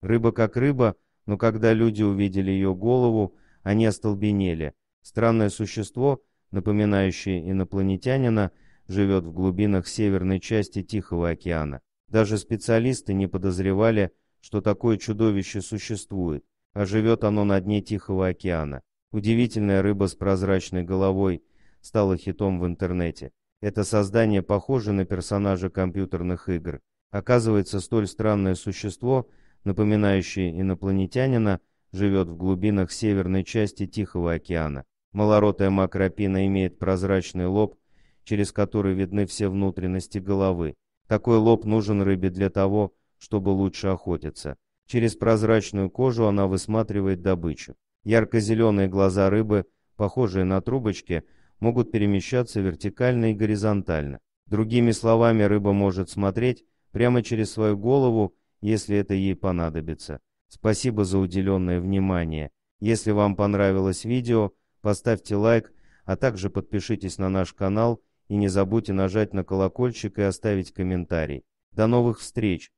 Рыба как рыба, но когда люди увидели ее голову, они остолбенели. Странное существо, напоминающее инопланетянина, живет в глубинах северной части Тихого океана. Даже специалисты не подозревали, что такое чудовище существует, а живет оно на дне Тихого океана. Удивительная рыба с прозрачной головой стала хитом в интернете. Это создание похоже на персонажа компьютерных игр. Оказывается, столь странное существо напоминающий инопланетянина, живет в глубинах северной части Тихого океана. Малоротая макропина имеет прозрачный лоб, через который видны все внутренности головы. Такой лоб нужен рыбе для того, чтобы лучше охотиться. Через прозрачную кожу она высматривает добычу. Ярко-зеленые глаза рыбы, похожие на трубочки, могут перемещаться вертикально и горизонтально. Другими словами, рыба может смотреть прямо через свою голову если это ей понадобится. Спасибо за уделенное внимание. Если вам понравилось видео, поставьте лайк, а также подпишитесь на наш канал и не забудьте нажать на колокольчик и оставить комментарий. До новых встреч!